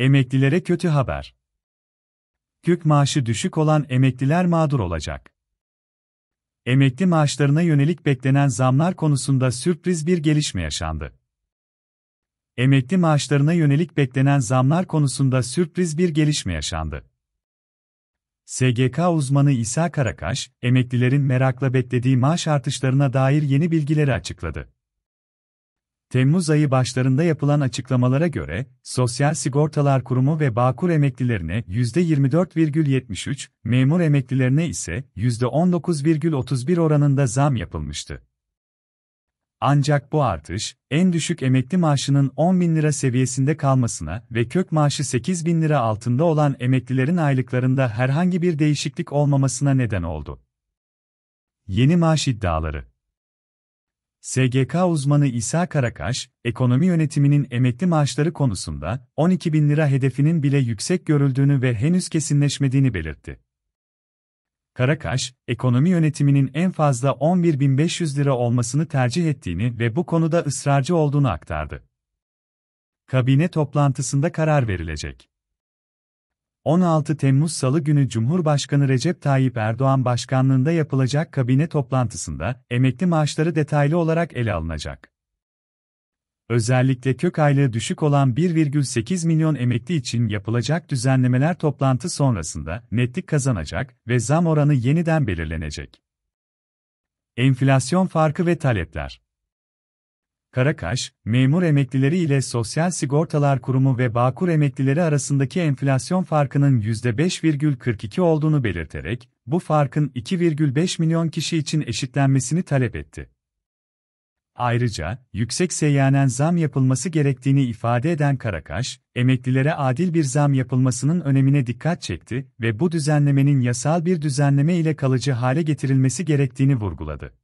Emeklilere kötü haber. Kök maaşı düşük olan emekliler mağdur olacak. Emekli maaşlarına yönelik beklenen zamlar konusunda sürpriz bir gelişme yaşandı. Emekli maaşlarına yönelik beklenen zamlar konusunda sürpriz bir gelişme yaşandı. SGK uzmanı İsa Karakaş, emeklilerin merakla beklediği maaş artışlarına dair yeni bilgileri açıkladı. Temmuz ayı başlarında yapılan açıklamalara göre, Sosyal Sigortalar Kurumu ve Bağkur emeklilerine %24,73, memur emeklilerine ise %19,31 oranında zam yapılmıştı. Ancak bu artış, en düşük emekli maaşının 10 bin lira seviyesinde kalmasına ve kök maaşı 8 bin lira altında olan emeklilerin aylıklarında herhangi bir değişiklik olmamasına neden oldu. Yeni maaş iddiaları SGK uzmanı İsa Karakaş, ekonomi yönetiminin emekli maaşları konusunda 12 bin lira hedefinin bile yüksek görüldüğünü ve henüz kesinleşmediğini belirtti. Karakaş, ekonomi yönetiminin en fazla 11.500 lira olmasını tercih ettiğini ve bu konuda ısrarcı olduğunu aktardı. Kabine toplantısında karar verilecek. 16 Temmuz Salı günü Cumhurbaşkanı Recep Tayyip Erdoğan başkanlığında yapılacak kabine toplantısında emekli maaşları detaylı olarak ele alınacak. Özellikle kök aylığı düşük olan 1,8 milyon emekli için yapılacak düzenlemeler toplantı sonrasında netlik kazanacak ve zam oranı yeniden belirlenecek. Enflasyon farkı ve talepler Karakaş, memur emeklileri ile Sosyal Sigortalar Kurumu ve Bağkur emeklileri arasındaki enflasyon farkının %5,42 olduğunu belirterek, bu farkın 2,5 milyon kişi için eşitlenmesini talep etti. Ayrıca, yüksek seyyanen zam yapılması gerektiğini ifade eden Karakaş, emeklilere adil bir zam yapılmasının önemine dikkat çekti ve bu düzenlemenin yasal bir düzenleme ile kalıcı hale getirilmesi gerektiğini vurguladı.